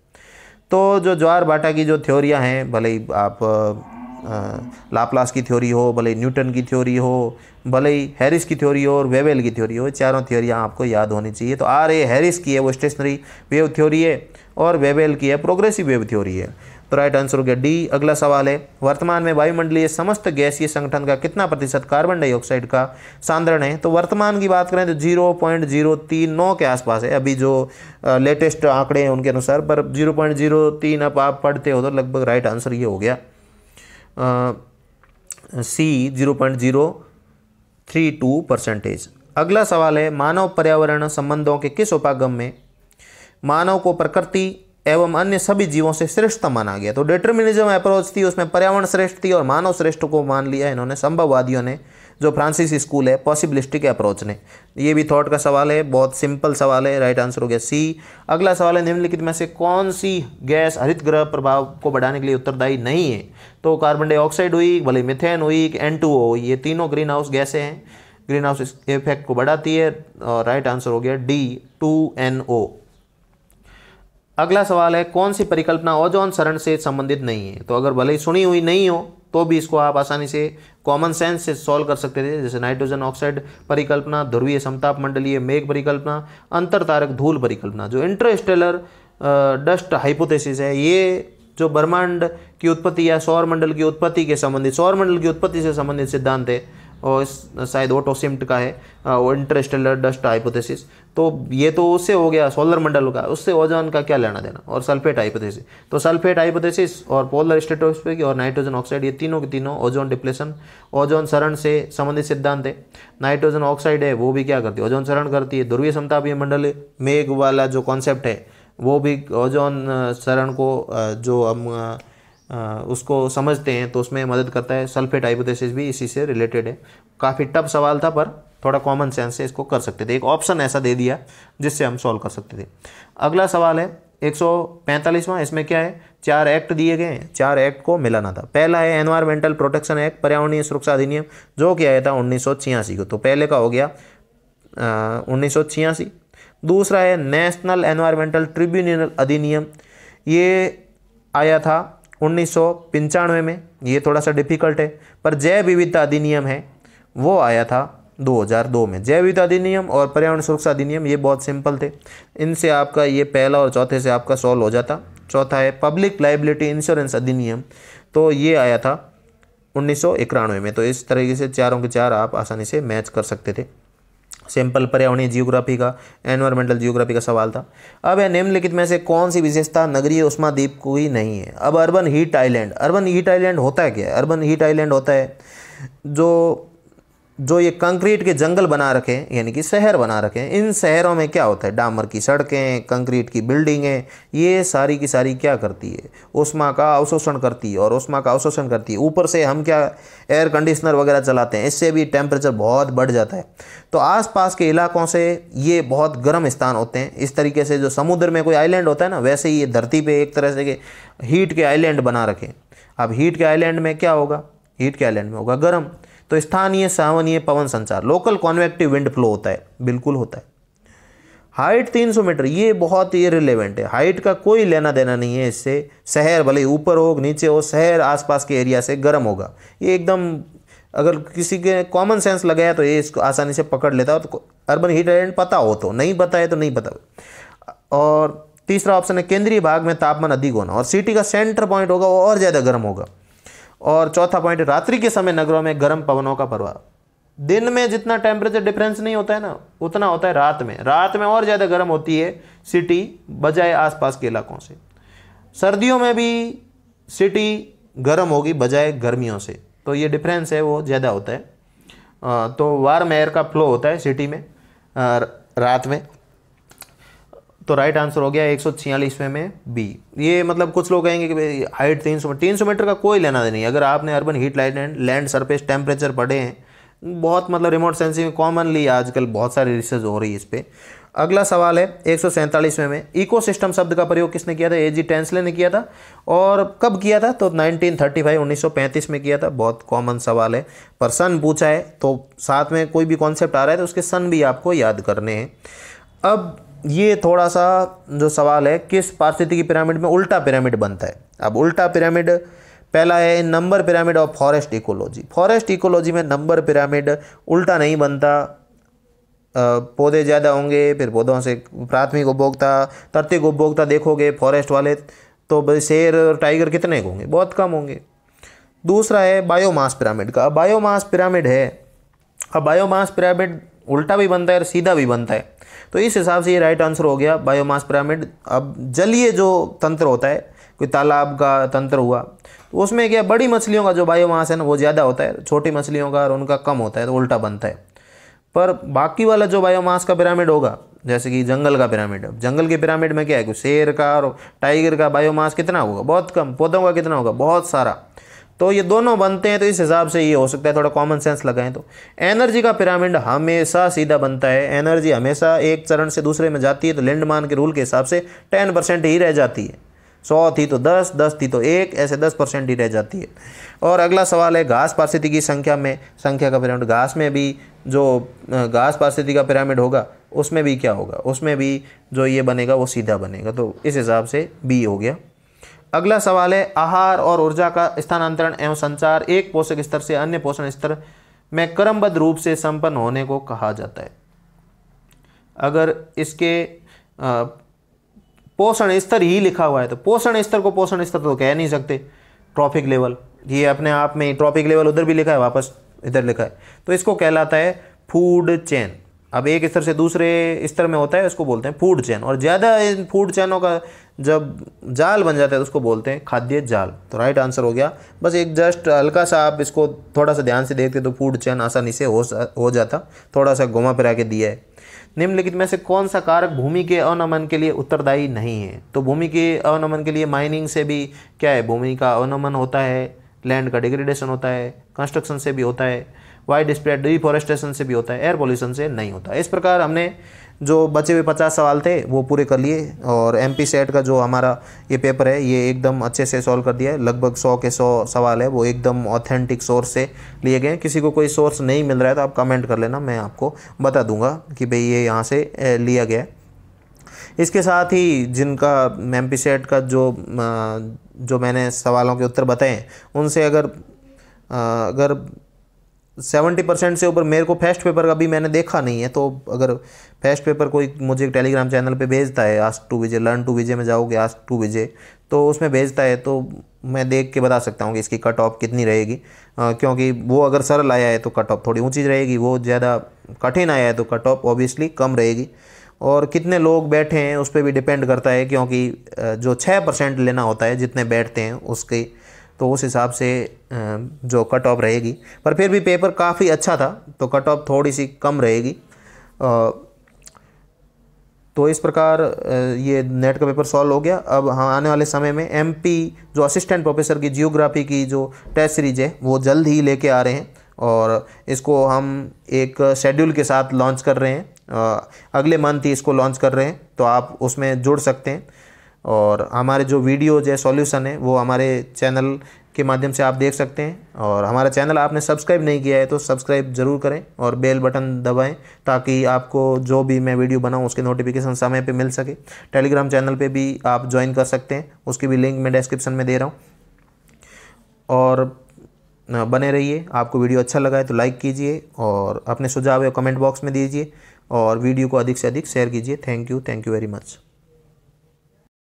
तो जो ज्वार भाटा की जो थ्योरियाँ हैं भले ही आप लाप्लास की थ्योरी हो भले न्यूटन की थ्योरी हो भले ही हैरिस की थ्योरी हो और वेवेल की थ्योरी हो चारों थ्योरियाँ आपको याद होनी चाहिए तो आर ए हैरिस की है वो स्टेशनरी वेव थ्योरी है और वेवेल की है प्रोग्रेसिव वेव थ्योरी है तो राइट आंसर हो गया डी अगला सवाल है वर्तमान में वायुमंडलीय समस्त गैसीय संगठन का कितना प्रतिशत कार्बन डाइऑक्साइड का सांद्रण है तो वर्तमान की बात करें तो जीरो पॉइंट जीरो तीन नौ के आसपास है अभी जो लेटेस्ट आंकड़े हैं उनके अनुसार पर जीरो पॉइंट जीरो तीन अब आप पढ़ते हो तो लगभग राइट आंसर ये हो गया C zero point zero three two percentage अगला सवाल है मानव पर्यावरण संबंधों के किस उपागम में मानव को प्रकृति एवं अन्य सभी जीवों से श्रेष्ठ माना गया तो डिटर्मिनिज्म अप्रोच थी उसमें पर्यावरण श्रेष्ठ थी और मानव श्रेष्ठ को मान लिया इन्होंने संभववादियों ने जो फ्रांसिस स्कूल है पॉसिबिलिस्टिक अप्रोच ने ये भी थॉट का सवाल है बहुत सिंपल सवाल है राइट आंसर हो गया सी अगला सवाल है निम्नलिखित में से कौन सी गैस हरित ग्रह प्रभाव को बढ़ाने के लिए उत्तरदायी नहीं है तो कार्बन डाइऑक्साइड हुई भले मिथेन हुई एन टू ओ ये तीनों ग्रीन हाउस गैसें हैं ग्रीन हाउस इफेक्ट को बढ़ाती है और राइट आंसर हो गया डी टू एन ओ अगला सवाल है कौन सी परिकल्पना ओजोन सरण से संबंधित नहीं है तो अगर भले ही सुनी हुई नहीं हो तो भी इसको आप आसानी से कॉमन सेंस से सॉल्व कर सकते थे जैसे नाइट्रोजन ऑक्साइड परिकल्पना ध्रुवीय समताप मंडलीय मेघ परिकल्पना अंतरतारक धूल परिकल्पना जो इंटरस्टेलर डस्ट हाइपोथेसिस है ये जो ब्रह्मांड की उत्पत्ति या सौर मंडल की उत्पत्ति के संबंधित सौर मंडल की उत्पत्ति से संबंधित सिद्धांत है और शायद ओटोसिम्ट का है इंटरस्टेलर डस्ट हाइपोथेसिस तो ये तो उससे हो गया सोलर मंडल का उससे ओजोन का क्या लेना देना और सल्फेट हाइपोथेसिस तो सल्फेट हाइपोथेसिस और पोलर स्टेटोस्फेरिक और नाइट्रोजन ऑक्साइड ये तीनों के तीनों ओजोन डिप्लेशन ओजोन सरण से संबंधित सिद्धांत है नाइट्रोजन ऑक्साइड है वो भी क्या करती है ओजोन सरण करती है ध्रुवीय भी मंडल मेघ वाला जो कॉन्सेप्ट है वो भी ओजोन सरण को जो हम उसको समझते हैं तो उसमें मदद करता है सल्फेट हाइपोथेसिस भी इसी से रिलेटेड है काफ़ी टफ सवाल था पर थोड़ा कॉमन सेंस से इसको कर सकते थे एक ऑप्शन ऐसा दे दिया जिससे हम सॉल्व कर सकते थे अगला सवाल है एक सौ इसमें क्या है चार एक्ट दिए गए हैं चार एक्ट को मिलाना था पहला है एनवायरमेंटल प्रोटेक्शन एक्ट पर्यावरणीय सुरक्षा अधिनियम जो कि आया था उन्नीस को तो पहले का हो गया उन्नीस दूसरा है नेशनल एनवायरमेंटल ट्रिब्यूनल अधिनियम ये आया था उन्नीस में ये थोड़ा सा डिफिकल्ट है पर जैव विविधता अधिनियम है वो आया था 2002 में जैव विविधता अधिनियम और पर्यावरण सुरक्षा अधिनियम ये बहुत सिंपल थे इनसे आपका ये पहला और चौथे से आपका सॉल्व हो जाता चौथा है पब्लिक लाइबिलिटी इंश्योरेंस अधिनियम तो ये आया था उन्नीस में तो इस तरीके से चारों के चार आप आसानी से मैच कर सकते थे सिंपल पर्यावरणीय जियोग्राफी का एनवायरमेंटल जियोग्राफी का सवाल था अब है निम्नलिखित में से कौन सी विशेषता नगरीय उष्मा द्वीप को ही नहीं है अब urban heat island urban heat island होता है क्या अर्बन हीट आइलैंड होता है जो जो ये कंक्रीट के जंगल बना रखें यानी कि शहर बना रखें इन शहरों में क्या होता है डामर की सड़कें कंक्रीट की बिल्डिंगें ये सारी की सारी क्या करती है उष्मा का अवशोषण करती है और उष्मा का अवशोषण करती है ऊपर से हम क्या एयर कंडीशनर वगैरह चलाते हैं इससे भी टेम्परेचर बहुत बढ़ जाता है तो आसपास के इलाकों से ये बहुत गर्म स्थान होते हैं इस तरीके से जो समुद्र में कोई आइलैंड होता है ना वैसे ही ये धरती पर एक तरह से के हीट के आइलैंड बना रखें अब हीट के आइलैंड में क्या होगा हीट के आइलैंड में होगा गर्म तो स्थानीय सावनीय पवन संचार लोकल कॉन्वेक्टिव विंड फ्लो होता है बिल्कुल होता है हाइट 300 मीटर ये बहुत ही रिलेवेंट है हाइट का कोई लेना देना नहीं है इससे शहर भले ऊपर हो नीचे हो शहर आसपास के एरिया से गर्म होगा ये एकदम अगर किसी के कॉमन सेंस लगाया तो ये इसको आसानी से पकड़ लेता हो तो अर्बन हीट एंड पता हो तो नहीं पता है तो नहीं पता और तीसरा ऑप्शन है केंद्रीय भाग में तापमान अधिक होना और सिटी का सेंटर पॉइंट होगा वो और ज़्यादा गर्म होगा और चौथा पॉइंट रात्रि के समय नगरों में गर्म पवनों का प्रभाव दिन में जितना टेम्परेचर डिफरेंस नहीं होता है ना उतना होता है रात में रात में और ज़्यादा गर्म होती है सिटी बजाय आसपास के इलाकों से सर्दियों में भी सिटी गर्म होगी बजाय गर्मियों से तो ये डिफरेंस है वो ज़्यादा होता है तो वार्म एयर का फ्लो होता है सिटी में रात में तो राइट आंसर हो गया एक सौ छियालीसवें में बी ये मतलब कुछ लोग कहेंगे कि भाई हाइट तीन सौ तीन सौ मीटर का कोई लेना देना नहीं अगर आपने urban heat light and land surface temperature पढ़े हैं बहुत मतलब रिमोट सेंसिंग कॉमनली आजकल बहुत सारी रिसर्च हो रही है इस पर अगला सवाल है एक सौ सैंतालीसवें में इकोसिस्टम शब्द का प्रयोग किसने किया था ए जी टेंसले ने किया था और कब किया था तो 1935 1935 में किया था बहुत कॉमन सवाल है पर सन पूछा है तो साथ में कोई भी कॉन्सेप्ट आ रहा है तो उसके सन भी आपको याद करने हैं अब ये थोड़ा सा जो सवाल है किस पारिस्थितिकी पिरामिड में उल्टा पिरामिड बनता है अब उल्टा पिरामिड पहला है number pyramid of forest ecology forest ecology में नंबर पिरामिड उल्टा नहीं बनता पौधे ज़्यादा होंगे फिर पौधों से प्राथमिक उपभोक्ता तृतीय उपभोक्ता देखोगे फॉरेस्ट वाले तो भाई शेर और टाइगर कितने होंगे बहुत कम होंगे दूसरा है बायोमास पिरामिड का बायोमास पिरामिड है अब बायोमास पिरामिड उल्टा भी बनता है और सीधा भी बनता है तो इस हिसाब से ये राइट आंसर हो गया बायोमास पिरामिड अब जलीय जो तंत्र होता है कोई तालाब का तंत्र हुआ तो उसमें क्या बड़ी मछलियों का जो बायोमास है ना वो ज़्यादा होता है छोटी मछलियों का और उनका कम होता है तो उल्टा बनता है पर बाकी वाला जो बायोमास का पिरामिड होगा जैसे कि जंगल का पिरामिड अब जंगल के पिरामिड में क्या है कि शेर का और टाइगर का बायोमास कितना होगा बहुत कम पौधों का कितना होगा बहुत सारा तो ये दोनों बनते हैं तो इस हिसाब से ये हो सकता है थोड़ा कॉमन सेंस लगाएं तो एनर्जी का पिरामिड हमेशा सीधा बनता है एनर्जी हमेशा एक चरण से दूसरे में जाती है तो लैंडमान के रूल के हिसाब से टेन परसेंट ही रह जाती है सौ थी तो दस दस थी तो एक ऐसे दस परसेंट ही रह जाती है और अगला सवाल है घास पार्षिति की संख्या में संख्या का पिरामिड घास में भी जो घास पार्षिति का पिरामिड होगा उसमें भी क्या होगा उसमें भी जो ये बनेगा वो सीधा बनेगा तो इस हिसाब से बी हो गया अगला सवाल है आहार और ऊर्जा का स्थानांतरण एवं संचार एक पोषक स्तर से अन्य पोषण स्तर में क्रमबद्ध रूप से संपन्न होने को कहा जाता है अगर इसके पोषण स्तर ही लिखा हुआ है तो पोषण स्तर को पोषण स्तर तो कह नहीं सकते ट्रॉफिक लेवल ये अपने आप में ट्रॉफिक लेवल उधर भी लिखा है वापस इधर लिखा है तो इसको कहलाता है फूड चेन अब एक स्तर से दूसरे स्तर में होता है उसको बोलते हैं फूड चैन और ज़्यादा इन फूड चैनों का जब जाल बन जाता है तो उसको बोलते हैं खाद्य जाल तो राइट आंसर हो गया बस एक जस्ट हल्का सा आप इसको थोड़ा सा ध्यान से देखते तो फूड चैन आसानी से हो हो जाता थोड़ा सा घुमा फिरा के दिया है निम्नलिखित में से कौन सा कारक भूमि के अवनमन के लिए उत्तरदायी नहीं है तो भूमि के अवनमन के लिए माइनिंग से भी क्या है भूमि का अवनमन होता है लैंड का डिग्रेडेशन होता है कंस्ट्रक्शन से भी होता है वाइड स्प्रेड डिफॉरेस्टेशन से भी होता है एयर पोल्यूशन से नहीं होता इस प्रकार हमने जो बचे हुए पचास सवाल थे वो पूरे कर लिए और एम पी सेट का जो हमारा ये पेपर है ये एकदम अच्छे से सॉल्व कर दिया है लगभग सौ के सौ सवाल है वो एकदम ऑथेंटिक सोर्स से लिए गए किसी को कोई सोर्स नहीं मिल रहा है तो आप कमेंट कर लेना मैं आपको बता दूंगा कि भाई ये यहाँ से लिया गया है इसके साथ ही जिनका एम पी सेट का जो जो मैंने सवालों के उत्तर बताए उनसे अगर अगर सेवेंटी परसेंट से ऊपर मेरे को फेस्ट पेपर का भी मैंने देखा नहीं है तो अगर फेस्ट पेपर कोई मुझे टेलीग्राम चैनल पे भेजता है आज to VJ learn to VJ में जाओगे आज टू विजे तो उसमें भेजता है तो मैं देख के बता सकता हूँ कि इसकी कट ऑफ कितनी रहेगी क्योंकि वो अगर सरल आया है तो कट ऑफ थोड़ी ऊँची रहेगी वो ज़्यादा कठिन आया है तो कट ऑफ ऑब्वियसली कम रहेगी और कितने लोग बैठे हैं उस पर भी डिपेंड करता है क्योंकि जो छः परसेंट लेना होता है जितने बैठते हैं उसकी तो उस हिसाब से जो कट ऑफ रहेगी पर फिर भी पेपर काफ़ी अच्छा था तो कट ऑफ थोड़ी सी कम रहेगी तो इस प्रकार ये नेट का पेपर सॉल्व हो गया अब हम आने वाले समय में एमपी जो असिस्टेंट प्रोफेसर की जियोग्राफी की जो टेस्ट सीरीज है वो जल्द ही लेके आ रहे हैं और इसको हम एक शेड्यूल के साथ लॉन्च कर रहे हैं अगले मंथ ही इसको लॉन्च कर रहे हैं तो आप उसमें जुड़ सकते हैं और हमारे जो वीडियोज है सॉल्यूशन है वो हमारे चैनल के माध्यम से आप देख सकते हैं और हमारा चैनल आपने सब्सक्राइब नहीं किया है तो सब्सक्राइब ज़रूर करें और बेल बटन दबाएं ताकि आपको जो भी मैं वीडियो बनाऊं उसके नोटिफिकेशन समय पे मिल सके टेलीग्राम चैनल पे भी आप ज्वाइन कर सकते हैं उसकी भी लिंक मैं डिस्क्रिप्शन में दे रहा हूँ और बने रहिए आपको वीडियो अच्छा लगा है तो लाइक कीजिए और अपने सुझाव कमेंट बॉक्स में दीजिए और वीडियो को अधिक से अधिक शेयर कीजिए thank you thank you very much